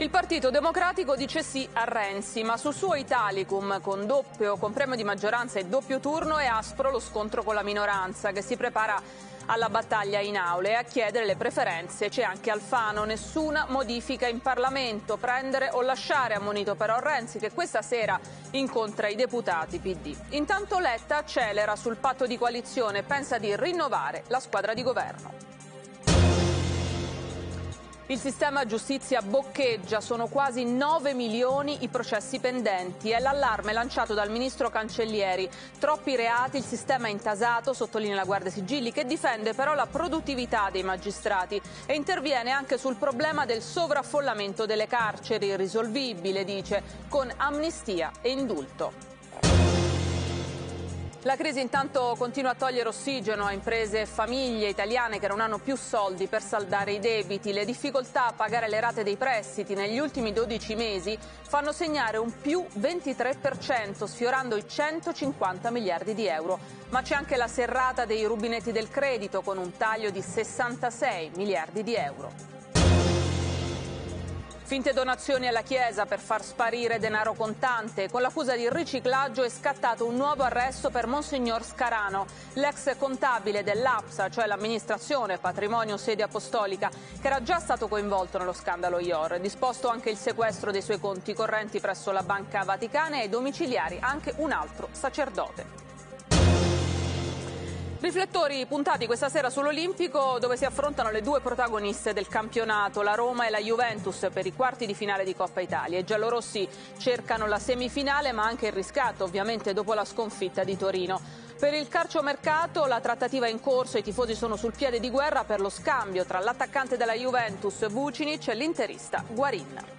Il Partito Democratico dice sì a Renzi, ma sul suo Italicum, con, doppio, con premio di maggioranza e doppio turno, è aspro lo scontro con la minoranza che si prepara alla battaglia in aule e a chiedere le preferenze c'è anche Alfano. Nessuna modifica in Parlamento, prendere o lasciare, ha monito però Renzi che questa sera incontra i deputati PD. Intanto Letta accelera sul patto di coalizione, e pensa di rinnovare la squadra di governo. Il sistema giustizia boccheggia, sono quasi 9 milioni i processi pendenti. È l'allarme lanciato dal ministro Cancellieri. Troppi reati, il sistema è intasato, sottolinea la Guardia Sigilli, che difende però la produttività dei magistrati e interviene anche sul problema del sovraffollamento delle carceri, risolvibile, dice, con amnistia e indulto. La crisi intanto continua a togliere ossigeno a imprese e famiglie italiane che non hanno più soldi per saldare i debiti. Le difficoltà a pagare le rate dei prestiti negli ultimi 12 mesi fanno segnare un più 23%, sfiorando i 150 miliardi di euro. Ma c'è anche la serrata dei rubinetti del credito con un taglio di 66 miliardi di euro. Finte donazioni alla Chiesa per far sparire denaro contante. Con l'accusa di riciclaggio è scattato un nuovo arresto per Monsignor Scarano, l'ex contabile dell'APSA, cioè l'amministrazione patrimonio sede apostolica, che era già stato coinvolto nello scandalo IOR. Disposto anche il sequestro dei suoi conti correnti presso la Banca Vaticana e ai domiciliari anche un altro sacerdote. Riflettori puntati questa sera sull'Olimpico dove si affrontano le due protagoniste del campionato, la Roma e la Juventus per i quarti di finale di Coppa Italia. I giallorossi cercano la semifinale ma anche il riscatto ovviamente dopo la sconfitta di Torino. Per il calciomercato la trattativa è in corso, i tifosi sono sul piede di guerra per lo scambio tra l'attaccante della Juventus Vucinic e l'interista Guarin.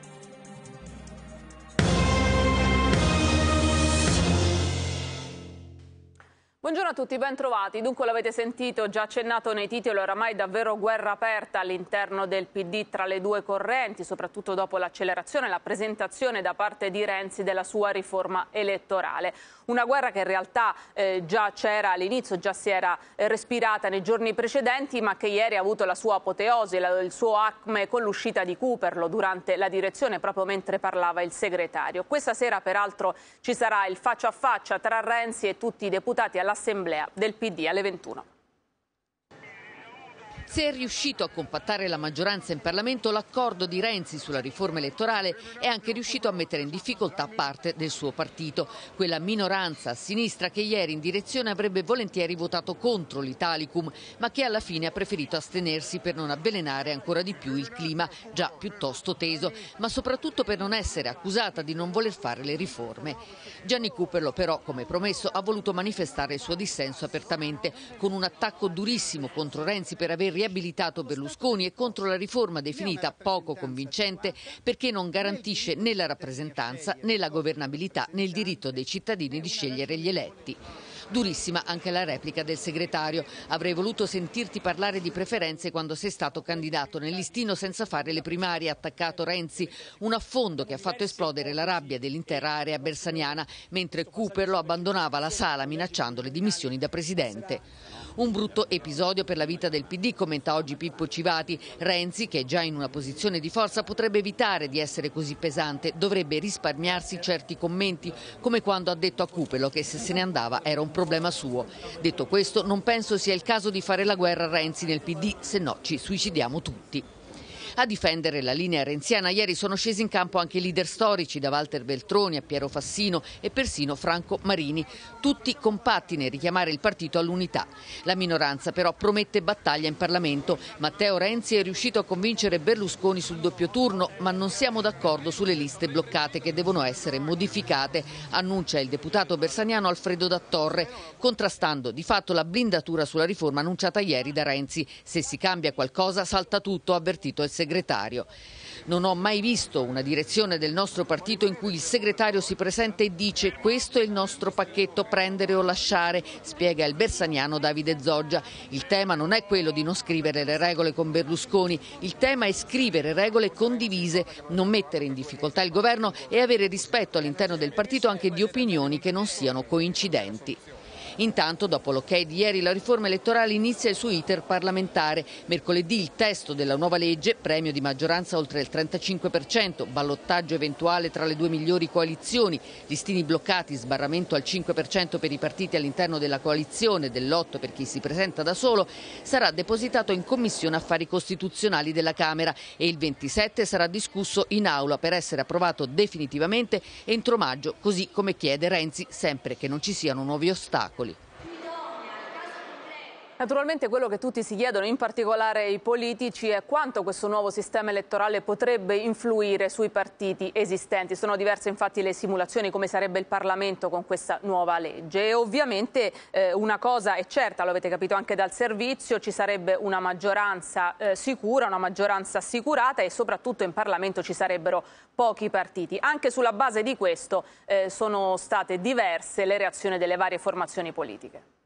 Buongiorno a tutti, ben trovati. Dunque l'avete sentito, già accennato nei titoli, oramai davvero guerra aperta all'interno del PD tra le due correnti, soprattutto dopo l'accelerazione e la presentazione da parte di Renzi della sua riforma elettorale una guerra che in realtà eh, già c'era all'inizio, già si era eh, respirata nei giorni precedenti, ma che ieri ha avuto la sua apoteosi, la, il suo acme con l'uscita di Cooperlo durante la direzione, proprio mentre parlava il segretario. Questa sera, peraltro, ci sarà il faccia a faccia tra Renzi e tutti i deputati all'Assemblea del PD alle 21. Se è riuscito a compattare la maggioranza in Parlamento, l'accordo di Renzi sulla riforma elettorale è anche riuscito a mettere in difficoltà parte del suo partito, quella minoranza a sinistra che ieri in direzione avrebbe volentieri votato contro l'Italicum, ma che alla fine ha preferito astenersi per non avvelenare ancora di più il clima, già piuttosto teso, ma soprattutto per non essere accusata di non voler fare le riforme. Gianni Cooperlo però, come promesso, ha voluto manifestare il suo dissenso apertamente, con un attacco durissimo contro Renzi per aver riabilitato Berlusconi e contro la riforma definita poco convincente perché non garantisce né la rappresentanza né la governabilità né il diritto dei cittadini di scegliere gli eletti. Durissima anche la replica del segretario. Avrei voluto sentirti parlare di preferenze quando sei stato candidato nel listino senza fare le primarie, attaccato Renzi, un affondo che ha fatto esplodere la rabbia dell'intera area bersaniana, mentre Cooper lo abbandonava la sala minacciando le dimissioni da presidente. Un brutto episodio per la vita del PD, commenta oggi Pippo Civati. Renzi, che è già in una posizione di forza, potrebbe evitare di essere così pesante, dovrebbe risparmiarsi certi commenti, come quando ha detto a Cupelo che se se ne andava era un problema suo. Detto questo, non penso sia il caso di fare la guerra a Renzi nel PD, se no ci suicidiamo tutti a difendere la linea renziana. Ieri sono scesi in campo anche i leader storici, da Walter Beltroni a Piero Fassino e persino Franco Marini, tutti compatti nel richiamare il partito all'unità. La minoranza però promette battaglia in Parlamento. Matteo Renzi è riuscito a convincere Berlusconi sul doppio turno, ma non siamo d'accordo sulle liste bloccate che devono essere modificate, annuncia il deputato bersaniano Alfredo Dattorre, contrastando di fatto la blindatura sulla riforma annunciata ieri da Renzi. Se si cambia qualcosa salta tutto, ha avvertito il segretario segretario. Non ho mai visto una direzione del nostro partito in cui il segretario si presenta e dice questo è il nostro pacchetto, prendere o lasciare, spiega il bersaniano Davide Zoggia. Il tema non è quello di non scrivere le regole con Berlusconi, il tema è scrivere regole condivise, non mettere in difficoltà il governo e avere rispetto all'interno del partito anche di opinioni che non siano coincidenti. Intanto, dopo l'ok di ieri, la riforma elettorale inizia il suo iter parlamentare. Mercoledì il testo della nuova legge, premio di maggioranza oltre il 35%, ballottaggio eventuale tra le due migliori coalizioni, listini bloccati, sbarramento al 5% per i partiti all'interno della coalizione, dell'8% per chi si presenta da solo, sarà depositato in Commissione Affari Costituzionali della Camera e il 27 sarà discusso in aula per essere approvato definitivamente entro maggio, così come chiede Renzi, sempre che non ci siano nuovi ostacoli. Naturalmente quello che tutti si chiedono, in particolare i politici, è quanto questo nuovo sistema elettorale potrebbe influire sui partiti esistenti. Sono diverse infatti le simulazioni come sarebbe il Parlamento con questa nuova legge e ovviamente eh, una cosa è certa, lo avete capito anche dal servizio, ci sarebbe una maggioranza eh, sicura, una maggioranza assicurata e soprattutto in Parlamento ci sarebbero pochi partiti. Anche sulla base di questo eh, sono state diverse le reazioni delle varie formazioni politiche.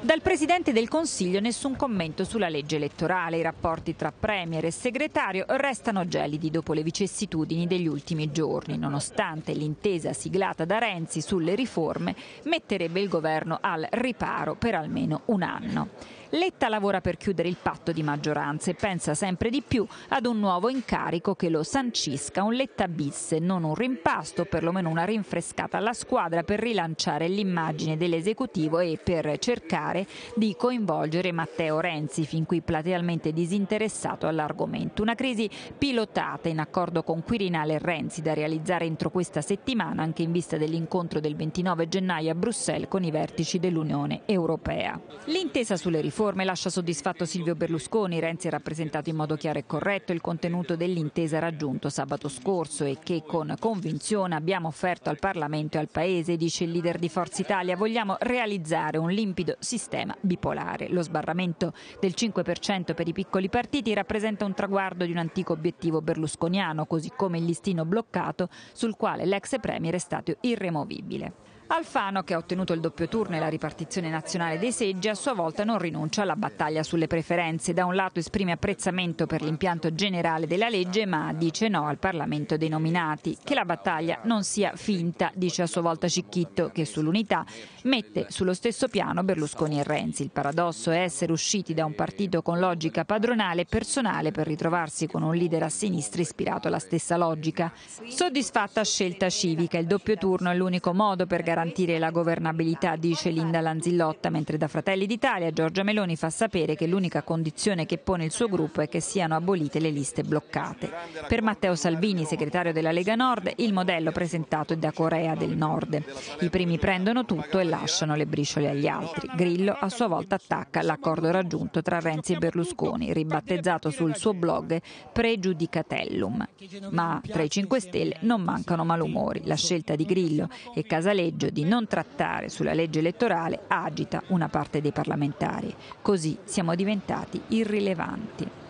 Dal Presidente del Consiglio nessun commento sulla legge elettorale, i rapporti tra Premier e segretario restano gelidi dopo le vicissitudini degli ultimi giorni, nonostante l'intesa siglata da Renzi sulle riforme metterebbe il governo al riparo per almeno un anno. Letta lavora per chiudere il patto di maggioranza e pensa sempre di più ad un nuovo incarico che lo sancisca, un Letta bis, non un rimpasto, perlomeno una rinfrescata alla squadra per rilanciare l'immagine dell'esecutivo e per cercare di coinvolgere Matteo Renzi, fin qui platealmente disinteressato all'argomento. Una crisi pilotata in accordo con Quirinale e Renzi da realizzare entro questa settimana anche in vista dell'incontro del 29 gennaio a Bruxelles con i vertici dell'Unione Europea. L'intesa sulle riforme riforme lascia soddisfatto Silvio Berlusconi, Renzi ha rappresentato in modo chiaro e corretto il contenuto dell'intesa raggiunto sabato scorso e che con convinzione abbiamo offerto al Parlamento e al Paese, dice il leader di Forza Italia, vogliamo realizzare un limpido sistema bipolare. Lo sbarramento del 5% per i piccoli partiti rappresenta un traguardo di un antico obiettivo berlusconiano, così come il listino bloccato sul quale l'ex Premier è stato irremovibile. Alfano, che ha ottenuto il doppio turno e la ripartizione nazionale dei seggi, a sua volta non rinuncia alla battaglia sulle preferenze. Da un lato esprime apprezzamento per l'impianto generale della legge, ma dice no al Parlamento dei nominati. Che la battaglia non sia finta, dice a sua volta Cicchitto, che sull'unità mette sullo stesso piano Berlusconi e Renzi. Il paradosso è essere usciti da un partito con logica padronale e personale per ritrovarsi con un leader a sinistra ispirato alla stessa logica. Soddisfatta scelta civica, il doppio turno è l'unico modo per garantire garantire la governabilità, dice Linda Lanzillotta, mentre da Fratelli d'Italia Giorgia Meloni fa sapere che l'unica condizione che pone il suo gruppo è che siano abolite le liste bloccate. Per Matteo Salvini, segretario della Lega Nord, il modello presentato è da Corea del Nord. I primi prendono tutto e lasciano le briciole agli altri. Grillo a sua volta attacca l'accordo raggiunto tra Renzi e Berlusconi, ribattezzato sul suo blog Pregiudicatellum. Ma tra i 5 Stelle non mancano malumori. La scelta di Grillo e Casaleggio principio di non trattare sulla legge elettorale agita una parte dei parlamentari. Così siamo diventati irrilevanti.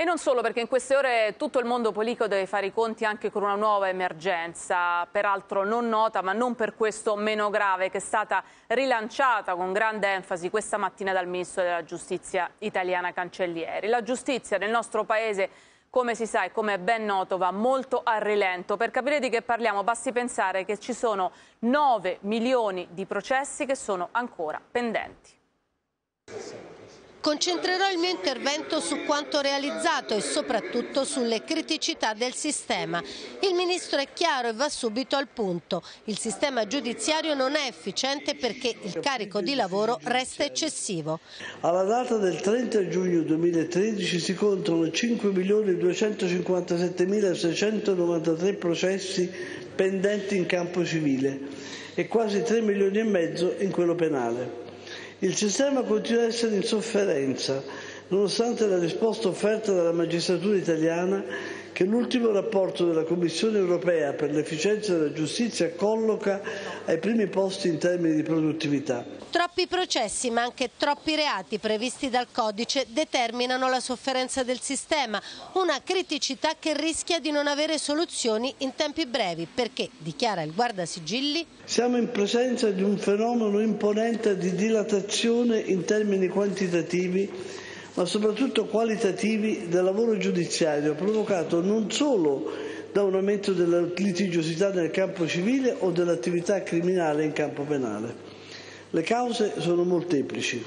E non solo, perché in queste ore tutto il mondo politico deve fare i conti anche con una nuova emergenza, peraltro non nota, ma non per questo meno grave, che è stata rilanciata con grande enfasi questa mattina dal Ministro della Giustizia italiana Cancellieri. La giustizia nel nostro Paese come si sa e come è ben noto, va molto a rilento. Per capire di che parliamo basti pensare che ci sono 9 milioni di processi che sono ancora pendenti. Concentrerò il mio intervento su quanto realizzato e soprattutto sulle criticità del sistema. Il Ministro è chiaro e va subito al punto. Il sistema giudiziario non è efficiente perché il carico di lavoro resta eccessivo. Alla data del 30 giugno 2013 si contano 5.257.693 processi pendenti in campo civile e quasi 3 milioni e mezzo in quello penale. Il sistema continua ad essere in sofferenza, nonostante la risposta offerta dalla magistratura italiana che l'ultimo rapporto della Commissione europea per l'efficienza della giustizia colloca ai primi posti in termini di produttività. Troppi processi ma anche troppi reati previsti dal codice determinano la sofferenza del sistema, una criticità che rischia di non avere soluzioni in tempi brevi perché, dichiara il guardasigilli, siamo in presenza di un fenomeno imponente di dilatazione in termini quantitativi ma soprattutto qualitativi del lavoro giudiziario provocato non solo da un aumento della litigiosità nel campo civile o dell'attività criminale in campo penale le cause sono molteplici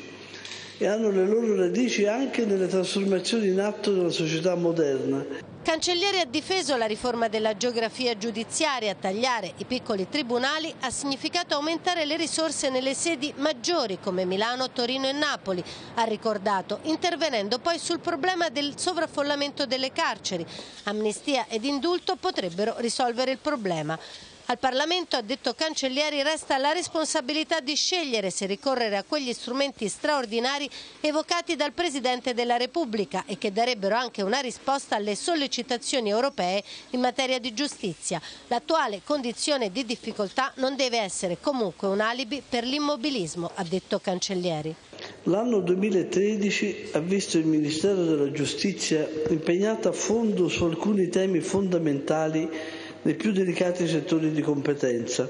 e hanno le loro radici anche nelle trasformazioni in atto della società moderna. Cancelliere ha difeso la riforma della geografia giudiziaria, tagliare i piccoli tribunali ha significato aumentare le risorse nelle sedi maggiori come Milano, Torino e Napoli, ha ricordato, intervenendo poi sul problema del sovraffollamento delle carceri. Amnistia ed indulto potrebbero risolvere il problema. Al Parlamento, ha detto Cancellieri, resta la responsabilità di scegliere se ricorrere a quegli strumenti straordinari evocati dal Presidente della Repubblica e che darebbero anche una risposta alle sollecitazioni europee in materia di giustizia. L'attuale condizione di difficoltà non deve essere comunque un alibi per l'immobilismo, ha detto Cancellieri. L'anno 2013 ha visto il Ministero della Giustizia impegnato a fondo su alcuni temi fondamentali nei più delicati settori di competenza,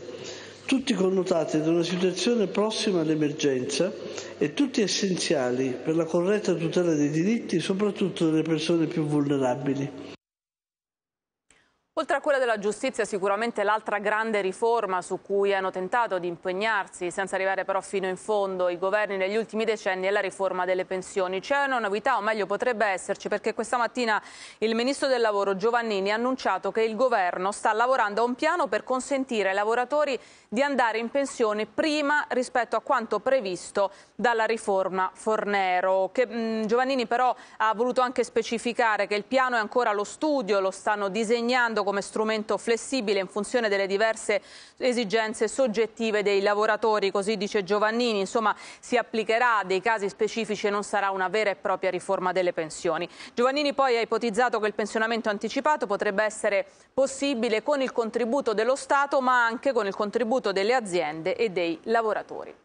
tutti connotati da una situazione prossima all'emergenza e tutti essenziali per la corretta tutela dei diritti, soprattutto delle persone più vulnerabili. Oltre a quella della giustizia, sicuramente l'altra grande riforma su cui hanno tentato di impegnarsi, senza arrivare però fino in fondo, i governi negli ultimi decenni è la riforma delle pensioni. C'è una novità, o meglio potrebbe esserci, perché questa mattina il ministro del lavoro Giovannini ha annunciato che il governo sta lavorando a un piano per consentire ai lavoratori di andare in pensione prima rispetto a quanto previsto dalla riforma Fornero. Che, mh, mm, Giovannini però ha voluto anche specificare che il piano è ancora allo studio, lo stanno disegnando come strumento flessibile in funzione delle diverse esigenze soggettive dei lavoratori, così dice Giovannini. Insomma, si applicherà a dei casi specifici e non sarà una vera e propria riforma delle pensioni. Giovannini poi ha ipotizzato che il pensionamento anticipato potrebbe essere possibile con il contributo dello Stato, ma anche con il contributo delle aziende e dei lavoratori.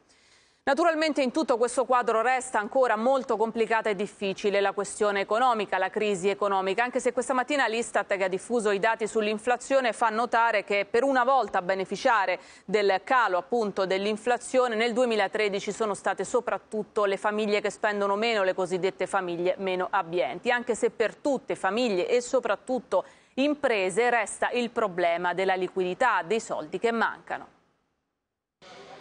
Naturalmente in tutto questo quadro resta ancora molto complicata e difficile la questione economica, la crisi economica, anche se questa mattina l'Istat che ha diffuso i dati sull'inflazione fa notare che per una volta a beneficiare del calo appunto dell'inflazione nel 2013 sono state soprattutto le famiglie che spendono meno, le cosiddette famiglie meno abbienti, anche se per tutte famiglie e soprattutto imprese resta il problema della liquidità, dei soldi che mancano.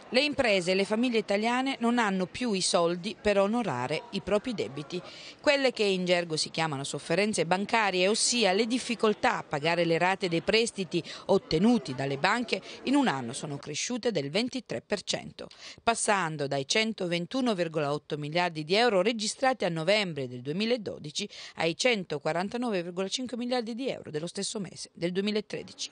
Le imprese e le famiglie italiane non hanno più i soldi per onorare i propri debiti. Quelle che in gergo si chiamano sofferenze bancarie, ossia le difficoltà a pagare le rate dei prestiti ottenuti dalle banche, in un anno sono cresciute del 23%, passando dai 121,8 miliardi di euro registrati a novembre del 2012 ai 149,5 miliardi di euro dello stesso mese del 2013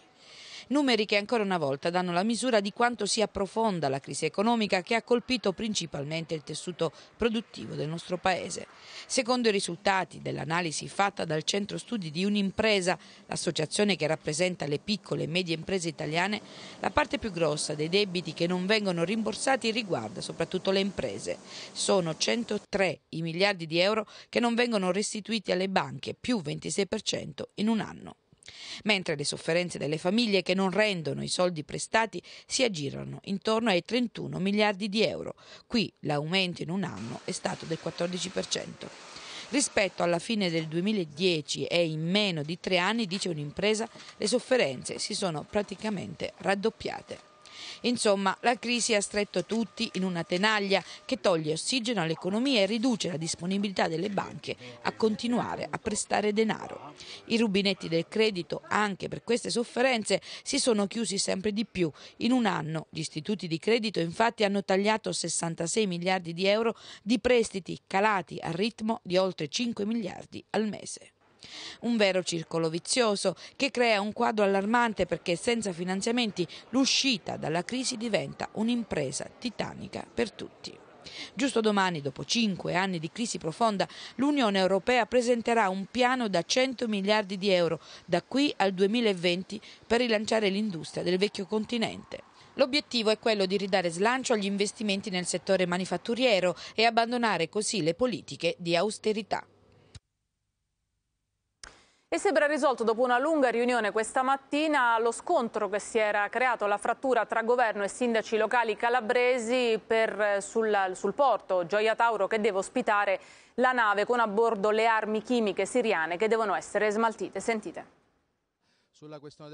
numeri che ancora una volta danno la misura di quanto sia profonda la crisi economica che ha colpito principalmente il tessuto produttivo del nostro Paese. Secondo i risultati dell'analisi fatta dal Centro Studi di Unimpresa, l'associazione che rappresenta le piccole e medie imprese italiane, la parte più grossa dei debiti che non vengono rimborsati riguarda soprattutto le imprese. Sono 103 i miliardi di euro che non vengono restituiti alle banche, più 26% in un anno mentre le sofferenze delle famiglie che non rendono i soldi prestati si aggirano intorno ai 31 miliardi di euro. Qui l'aumento in un anno è stato del 14%. Rispetto alla fine del 2010 e in meno di tre anni, dice un'impresa, le sofferenze si sono praticamente raddoppiate. Insomma, la crisi ha stretto tutti in una tenaglia che toglie ossigeno all'economia e riduce la disponibilità delle banche a continuare a prestare denaro. I rubinetti del credito, anche per queste sofferenze, si sono chiusi sempre di più. In un anno gli istituti di credito infatti hanno tagliato 66 miliardi di euro di prestiti calati al ritmo di oltre 5 miliardi al mese. Un vero circolo vizioso che crea un quadro allarmante perché senza finanziamenti l'uscita dalla crisi diventa un'impresa titanica per tutti. Giusto domani, dopo cinque anni di crisi profonda, l'Unione Europea presenterà un piano da 100 miliardi di euro da qui al 2020 per rilanciare l'industria del vecchio continente. L'obiettivo è quello di ridare slancio agli investimenti nel settore manifatturiero e abbandonare così le politiche di austerità. E sembra risolto dopo una lunga riunione questa mattina lo scontro che si era creato, la frattura tra governo e sindaci locali calabresi per, sul, sul porto Gioia Tauro che deve ospitare la nave con a bordo le armi chimiche siriane che devono essere smaltite. Sentite.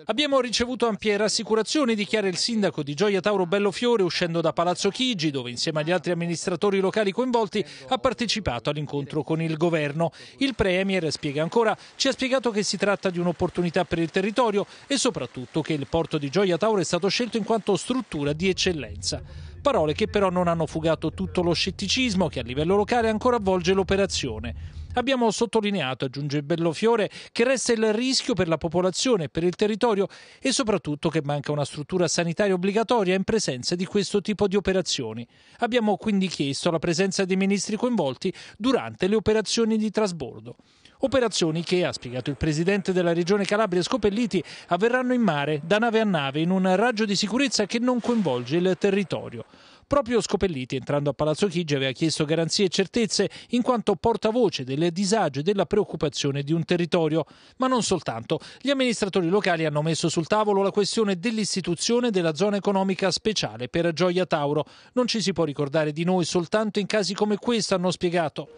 Abbiamo ricevuto ampie rassicurazioni, dichiara il sindaco di Gioia Tauro Bellofiore uscendo da Palazzo Chigi, dove insieme agli altri amministratori locali coinvolti ha partecipato all'incontro con il governo. Il Premier, spiega ancora, ci ha spiegato che si tratta di un'opportunità per il territorio e soprattutto che il porto di Gioia Tauro è stato scelto in quanto struttura di eccellenza. Parole che però non hanno fugato tutto lo scetticismo che a livello locale ancora avvolge l'operazione. Abbiamo sottolineato, aggiunge Bellofiore, che resta il rischio per la popolazione, per il territorio e soprattutto che manca una struttura sanitaria obbligatoria in presenza di questo tipo di operazioni. Abbiamo quindi chiesto la presenza dei ministri coinvolti durante le operazioni di trasbordo. Operazioni che, ha spiegato il presidente della regione Calabria Scopelliti, avverranno in mare, da nave a nave, in un raggio di sicurezza che non coinvolge il territorio. Proprio Scopelliti, entrando a Palazzo Chigi, aveva chiesto garanzie e certezze in quanto portavoce del disagio e della preoccupazione di un territorio. Ma non soltanto. Gli amministratori locali hanno messo sul tavolo la questione dell'istituzione della zona economica speciale per Gioia Tauro. Non ci si può ricordare di noi soltanto in casi come questo, hanno spiegato.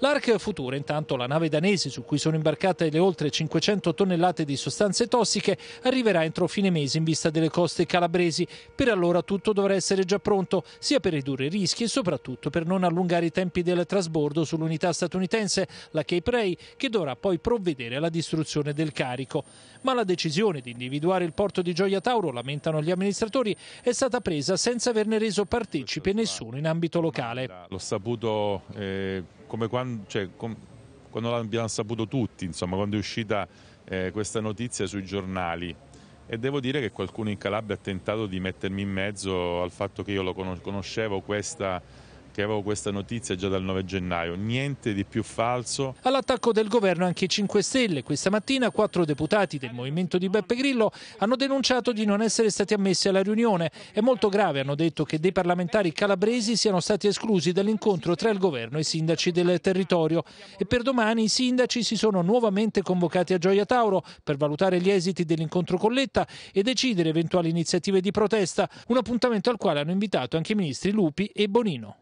L'Arc Futura, intanto, la nave danese su cui sono imbarcate le oltre 500 tonnellate di sostanze tossiche, arriverà entro fine mese in vista delle coste calabresi. Per allora tutto dovrà essere già pronto sia per ridurre i rischi e soprattutto per non allungare i tempi del trasbordo sull'unità statunitense, la Cape Ray, che dovrà poi provvedere alla distruzione del carico. Ma la decisione di individuare il porto di Gioia Tauro, lamentano gli amministratori, è stata presa senza averne reso partecipe nessuno in ambito locale. L'ho saputo eh, come quando, cioè, com, quando l'abbiamo saputo tutti, insomma, quando è uscita eh, questa notizia sui giornali e devo dire che qualcuno in Calabria ha tentato di mettermi in mezzo al fatto che io lo conoscevo questa che avevo questa notizia già dal 9 gennaio, niente di più falso. All'attacco del governo anche i 5 Stelle. Questa mattina quattro deputati del movimento di Beppe Grillo hanno denunciato di non essere stati ammessi alla riunione. È molto grave, hanno detto, che dei parlamentari calabresi siano stati esclusi dall'incontro tra il governo e i sindaci del territorio. E per domani i sindaci si sono nuovamente convocati a Gioia Tauro per valutare gli esiti dell'incontro con Letta e decidere eventuali iniziative di protesta, un appuntamento al quale hanno invitato anche i ministri Lupi e Bonino.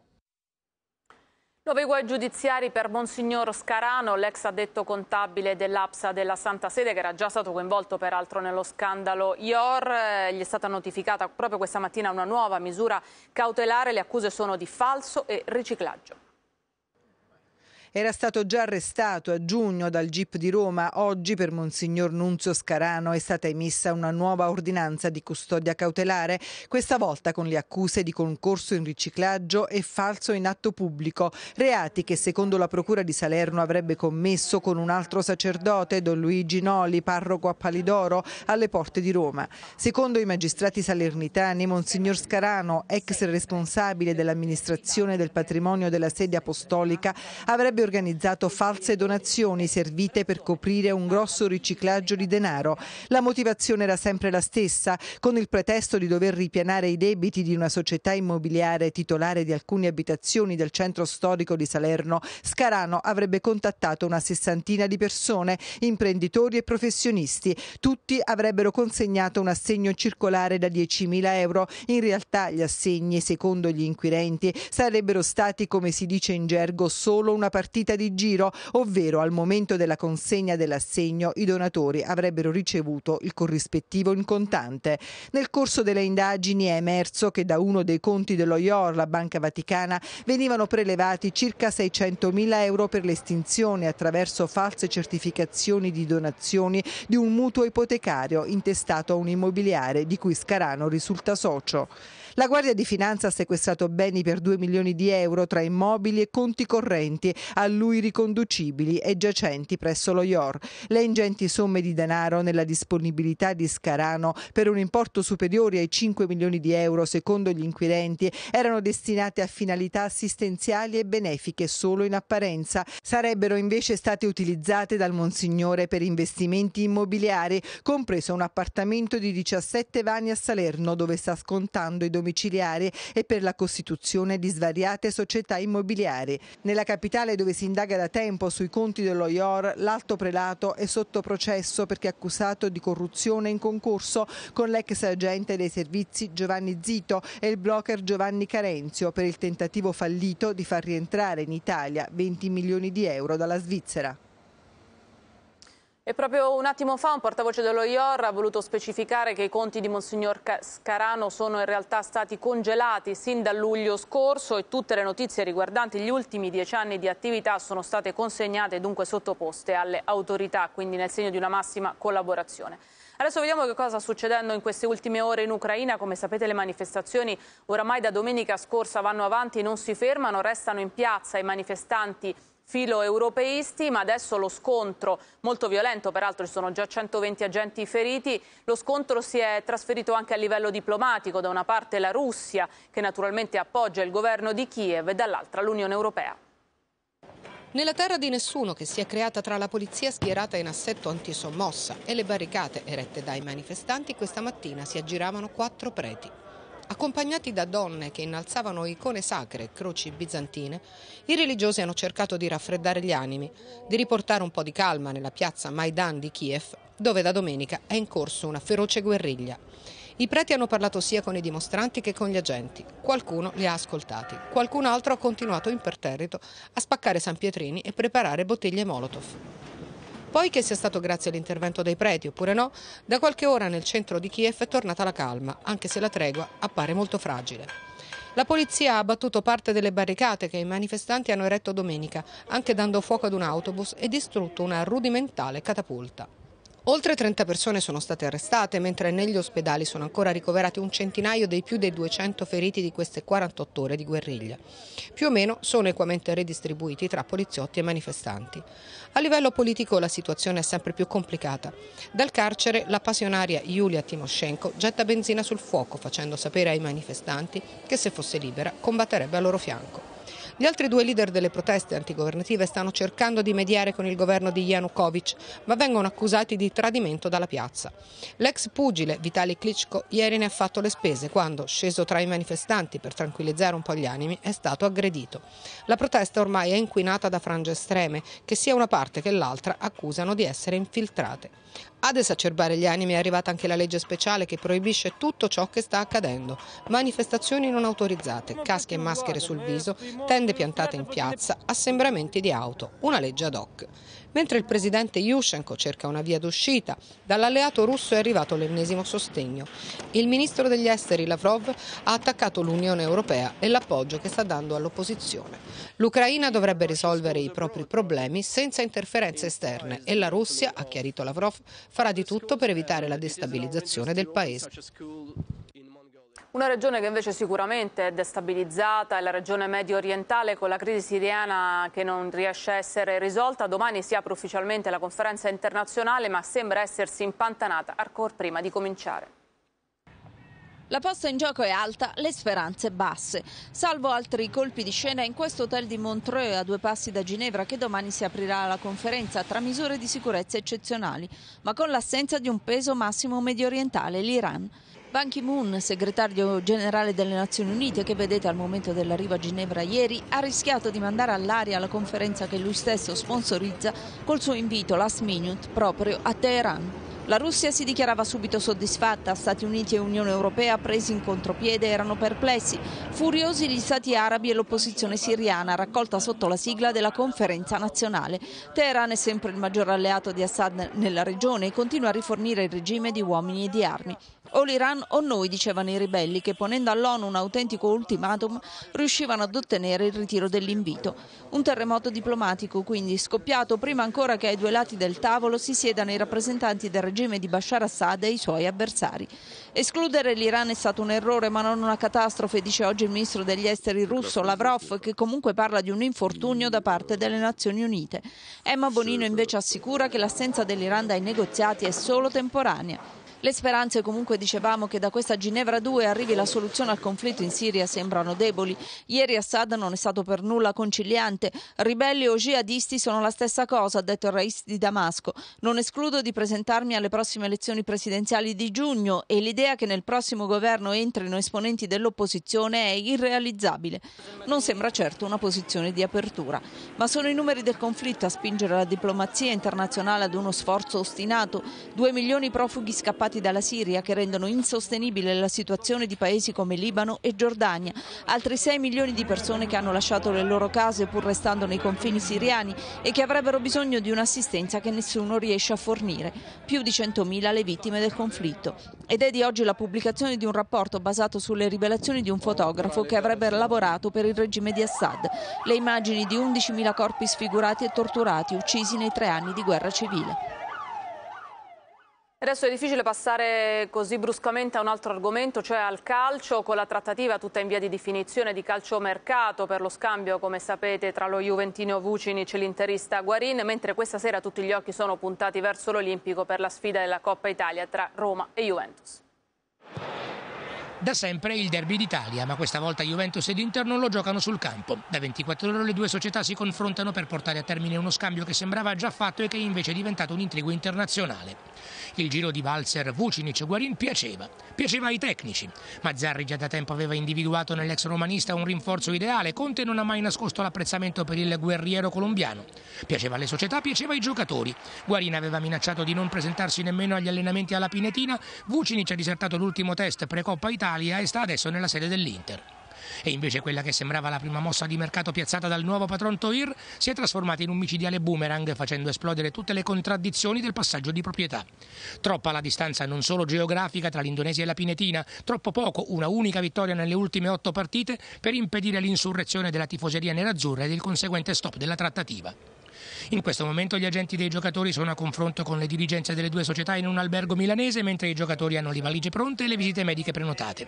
Nuovi guai giudiziari per Monsignor Scarano, l'ex addetto contabile dell'APSA della Santa Sede, che era già stato coinvolto peraltro nello scandalo IOR. Eh, gli è stata notificata proprio questa mattina una nuova misura cautelare. Le accuse sono di falso e riciclaggio. Era stato già arrestato a giugno dal GIP di Roma. Oggi per Monsignor Nunzio Scarano è stata emessa una nuova ordinanza di custodia cautelare, questa volta con le accuse di concorso in riciclaggio e falso in atto pubblico, reati che secondo la Procura di Salerno avrebbe commesso con un altro sacerdote, Don Luigi Noli, parroco a Palidoro, alle porte di Roma. Secondo i magistrati salernitani, Monsignor Scarano, ex responsabile dell'amministrazione del patrimonio della sede apostolica, avrebbe avrebbe organizzato false donazioni servite per coprire un grosso riciclaggio di denaro. La motivazione era sempre la stessa, con il pretesto di dover ripianare i debiti di una società immobiliare titolare di alcune abitazioni del centro storico di Salerno, Scarano avrebbe contattato una sessantina di persone, imprenditori e professionisti. Tutti avrebbero consegnato un assegno circolare da 10.000 euro. In realtà gli assegni, secondo gli inquirenti, sarebbero stati, come si dice in gergo, solo una partita partita di giro, ovvero al momento della consegna dell'assegno i donatori avrebbero ricevuto il corrispettivo in contante. Nel corso delle indagini è emerso che da uno dei conti dello IOR, la Banca Vaticana, venivano prelevati circa 600.000 euro per l'estinzione attraverso false certificazioni di donazioni di un mutuo ipotecario intestato a un immobiliare di cui Scarano risulta socio. La Guardia di Finanza ha sequestrato beni per 2 milioni di euro tra immobili e conti correnti a lui riconducibili e giacenti presso lo IOR. Le ingenti somme di denaro nella disponibilità di Scarano per un importo superiore ai 5 milioni di euro secondo gli inquirenti erano destinate a finalità assistenziali e benefiche solo in apparenza. Sarebbero invece state utilizzate dal Monsignore per investimenti immobiliari, compreso un appartamento di 17 vani a Salerno dove sta scontando i domicili domiciliare e per la costituzione di svariate società immobiliari. Nella capitale dove si indaga da tempo sui conti dello IOR, l'alto prelato è sotto processo perché accusato di corruzione in concorso con l'ex agente dei servizi Giovanni Zito e il blogger Giovanni Carenzio per il tentativo fallito di far rientrare in Italia 20 milioni di euro dalla Svizzera. E proprio un attimo fa un portavoce dello IOR ha voluto specificare che i conti di Monsignor Scarano sono in realtà stati congelati sin dal luglio scorso e tutte le notizie riguardanti gli ultimi dieci anni di attività sono state consegnate e dunque sottoposte alle autorità, quindi nel segno di una massima collaborazione. Adesso vediamo che cosa sta succedendo in queste ultime ore in Ucraina. Come sapete le manifestazioni oramai da domenica scorsa vanno avanti e non si fermano, restano in piazza i manifestanti filoeuropeisti, ma adesso lo scontro, molto violento peraltro, ci sono già 120 agenti feriti, lo scontro si è trasferito anche a livello diplomatico, da una parte la Russia che naturalmente appoggia il governo di Kiev e dall'altra l'Unione Europea. Nella terra di nessuno che si è creata tra la polizia schierata in assetto antisommossa e le barricate erette dai manifestanti, questa mattina si aggiravano quattro preti. Accompagnati da donne che innalzavano icone sacre e croci bizantine, i religiosi hanno cercato di raffreddare gli animi, di riportare un po' di calma nella piazza Maidan di Kiev, dove da domenica è in corso una feroce guerriglia. I preti hanno parlato sia con i dimostranti che con gli agenti. Qualcuno li ha ascoltati, qualcun altro ha continuato imperterrito a spaccare San Pietrini e preparare bottiglie Molotov. Poi che sia stato grazie all'intervento dei preti oppure no, da qualche ora nel centro di Kiev è tornata la calma, anche se la tregua appare molto fragile. La polizia ha abbattuto parte delle barricate che i manifestanti hanno eretto domenica, anche dando fuoco ad un autobus e distrutto una rudimentale catapulta. Oltre 30 persone sono state arrestate, mentre negli ospedali sono ancora ricoverati un centinaio dei più dei 200 feriti di queste 48 ore di guerriglia. Più o meno sono equamente redistribuiti tra poliziotti e manifestanti. A livello politico la situazione è sempre più complicata. Dal carcere la passionaria Yulia Timoshenko getta benzina sul fuoco facendo sapere ai manifestanti che se fosse libera combatterebbe al loro fianco. Gli altri due leader delle proteste antigovernative stanno cercando di mediare con il governo di Yanukovych, ma vengono accusati di tradimento dalla piazza. L'ex pugile Vitali Klitschko ieri ne ha fatto le spese quando, sceso tra i manifestanti per tranquillizzare un po' gli animi, è stato aggredito. La protesta ormai è inquinata da frange estreme che sia una parte che l'altra accusano di essere infiltrate. Ad esacerbare gli animi è arrivata anche la legge speciale che proibisce tutto ciò che sta accadendo. Manifestazioni non autorizzate, caschi e maschere sul eh, viso, tende piantate in piazza, assembramenti di auto. Una legge ad hoc. Mentre il presidente Yushchenko cerca una via d'uscita, dall'alleato russo è arrivato l'ennesimo sostegno. Il ministro degli esteri Lavrov ha attaccato l'Unione Europea e l'appoggio che sta dando all'opposizione. L'Ucraina dovrebbe risolvere i propri problemi senza interferenze esterne e la Russia, ha chiarito Lavrov, farà di tutto per evitare la destabilizzazione del paese. Una regione che invece sicuramente è destabilizzata è la regione medio orientale con la crisi siriana che non riesce a essere risolta. Domani si apre ufficialmente la conferenza internazionale ma sembra essersi impantanata ancora prima di cominciare. La posta in gioco è alta, le speranze basse. Salvo altri colpi di scena in questo hotel di Montreux a due passi da Ginevra che domani si aprirà la conferenza tra misure di sicurezza eccezionali, ma con l'assenza di un peso massimo mediorientale, l'Iran. Ban Ki-moon, segretario generale delle Nazioni Unite, che vedete al momento dell'arrivo a Ginevra ieri, ha rischiato di mandare all'aria la conferenza che lui stesso sponsorizza col suo invito last minute proprio a Teheran. La Russia si dichiarava subito soddisfatta, Stati Uniti e Unione Europea presi in contropiede erano perplessi, furiosi gli stati arabi e l'opposizione siriana raccolta sotto la sigla della conferenza nazionale. Teheran è sempre il maggior alleato di Assad nella regione e continua a rifornire il regime di uomini e di armi. O l'Iran o noi, dicevano i ribelli, che ponendo all'ONU un autentico ultimatum riuscivano ad ottenere il ritiro dell'invito. Un terremoto diplomatico, quindi, scoppiato prima ancora che ai due lati del tavolo si siedano i rappresentanti del regime di Bashar Assad e i suoi avversari. Escludere l'Iran è stato un errore, ma non una catastrofe, dice oggi il ministro degli esteri russo Lavrov, che comunque parla di un infortunio da parte delle Nazioni Unite. Emma Bonino invece assicura che l'assenza dell'Iran dai negoziati è solo temporanea. Le speranze comunque dicevamo che da questa Ginevra 2 arrivi la soluzione al conflitto in Siria sembrano deboli. Ieri Assad non è stato per nulla conciliante. Ribelli o jihadisti sono la stessa cosa, ha detto il Rais di Damasco. Non escludo di presentarmi alle prossime elezioni presidenziali di giugno e l'idea che nel prossimo governo entrino esponenti dell'opposizione è irrealizzabile. Non sembra certo una posizione di apertura, ma sono i numeri del conflitto a spingere la diplomazia internazionale ad uno sforzo ostinato. Due milioni profughi scappati provocati dalla Siria che rendono insostenibile la situazione di paesi come Libano e Giordania, altri 6 milioni di persone che hanno lasciato le loro case pur restando nei confini siriani e che avrebbero bisogno di un'assistenza che nessuno riesce a fornire, più di 100.000 le vittime del conflitto. Ed è di oggi la pubblicazione di un rapporto basato sulle rivelazioni di un fotografo che avrebbe lavorato per il regime di Assad, le immagini di 11.000 corpi sfigurati e torturati uccisi nei tre anni di guerra civile. Adesso è difficile passare così bruscamente a un altro argomento, cioè al calcio, con la trattativa tutta in via di definizione di calciomercato per lo scambio, come sapete, tra lo Juventino Vucinic e l'interista Guarin, mentre questa sera tutti gli occhi sono puntati verso l'Olimpico per la sfida della Coppa Italia tra Roma e Juventus. Da sempre il derby d'Italia, ma questa volta Juventus ed Inter non lo giocano sul campo. Da 24 ore le due società si confrontano per portare a termine uno scambio che sembrava già fatto e che invece è diventato un intrigo internazionale. Il giro di Valzer, Vucinic e Guarin piaceva. Piaceva ai tecnici. Mazzarri già da tempo aveva individuato nell'ex romanista un rinforzo ideale. Conte non ha mai nascosto l'apprezzamento per il guerriero colombiano. Piaceva alle società, piaceva ai giocatori. Guarin aveva minacciato di non presentarsi nemmeno agli allenamenti alla Pinetina. Vucinic ha disertato l'ultimo test pre-Coppa Italia Italia e sta adesso nella sede dell'Inter. E invece quella che sembrava la prima mossa di mercato piazzata dal nuovo patron Toir si è trasformata in un micidiale boomerang facendo esplodere tutte le contraddizioni del passaggio di proprietà. Troppa la distanza non solo geografica tra l'Indonesia e la Pinetina, troppo poco una unica vittoria nelle ultime otto partite per impedire l'insurrezione della tifoseria nerazzurra e il conseguente stop della trattativa. In questo momento gli agenti dei giocatori sono a confronto con le dirigenze delle due società in un albergo milanese mentre i giocatori hanno le valigie pronte e le visite mediche prenotate.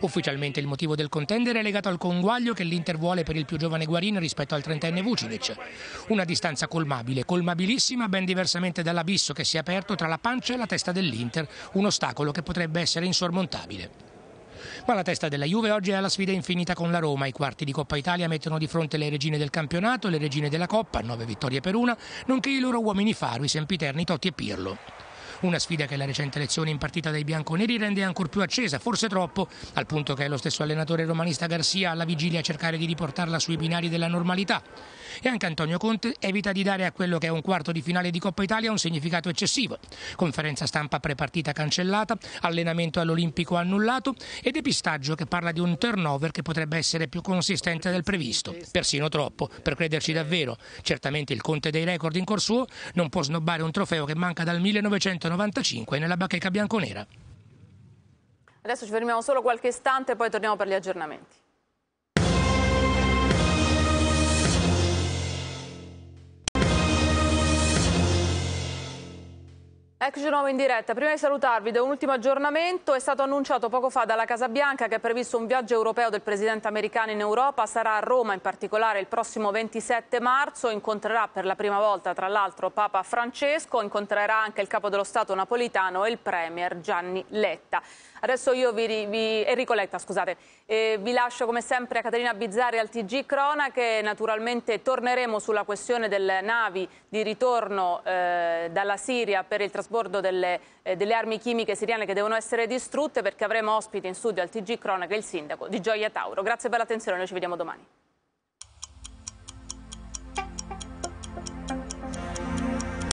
Ufficialmente il motivo del contendere è legato al conguaglio che l'Inter vuole per il più giovane Guarin rispetto al trentenne Vucinic. Una distanza colmabile, colmabilissima, ben diversamente dall'abisso che si è aperto tra la pancia e la testa dell'Inter, un ostacolo che potrebbe essere insormontabile. Ma la testa della Juve oggi è alla sfida infinita con la Roma. I quarti di Coppa Italia mettono di fronte le regine del campionato, le regine della Coppa, nove vittorie per una, nonché i loro uomini faro, i sempiterni Totti e Pirlo. Una sfida che la recente elezione impartita dai bianconeri rende ancor più accesa, forse troppo, al punto che è lo stesso allenatore romanista Garcia alla vigilia a cercare di riportarla sui binari della normalità. E anche Antonio Conte evita di dare a quello che è un quarto di finale di Coppa Italia un significato eccessivo. Conferenza stampa prepartita cancellata, allenamento all'Olimpico annullato e depistaggio che parla di un turnover che potrebbe essere più consistente del previsto, persino troppo, per crederci davvero. Certamente il Conte dei record in corso suo non può snobbare un trofeo che manca dal 1990 95 nella bacheca bianconera. Adesso ci fermiamo solo qualche istante e poi torniamo per gli aggiornamenti. Eccoci di nuovo in diretta. Prima di salutarvi do un ultimo aggiornamento. È stato annunciato poco fa dalla Casa Bianca che è previsto un viaggio europeo del presidente americano in Europa. Sarà a Roma in particolare il prossimo 27 marzo. Incontrerà per la prima volta tra l'altro Papa Francesco. Incontrerà anche il capo dello Stato napolitano e il premier Gianni Letta. Adesso io vi, vi Enrico eh, Letta, scusate, eh, vi lascio come sempre a Caterina Bizzarri al TG Cronache, naturalmente torneremo sulla questione delle navi di ritorno eh, dalla Siria per il trasbordo delle, eh, delle, armi chimiche siriane che devono essere distrutte perché avremo ospite in studio al TG Cronache il sindaco di Gioia Tauro. Grazie per l'attenzione, noi ci vediamo domani.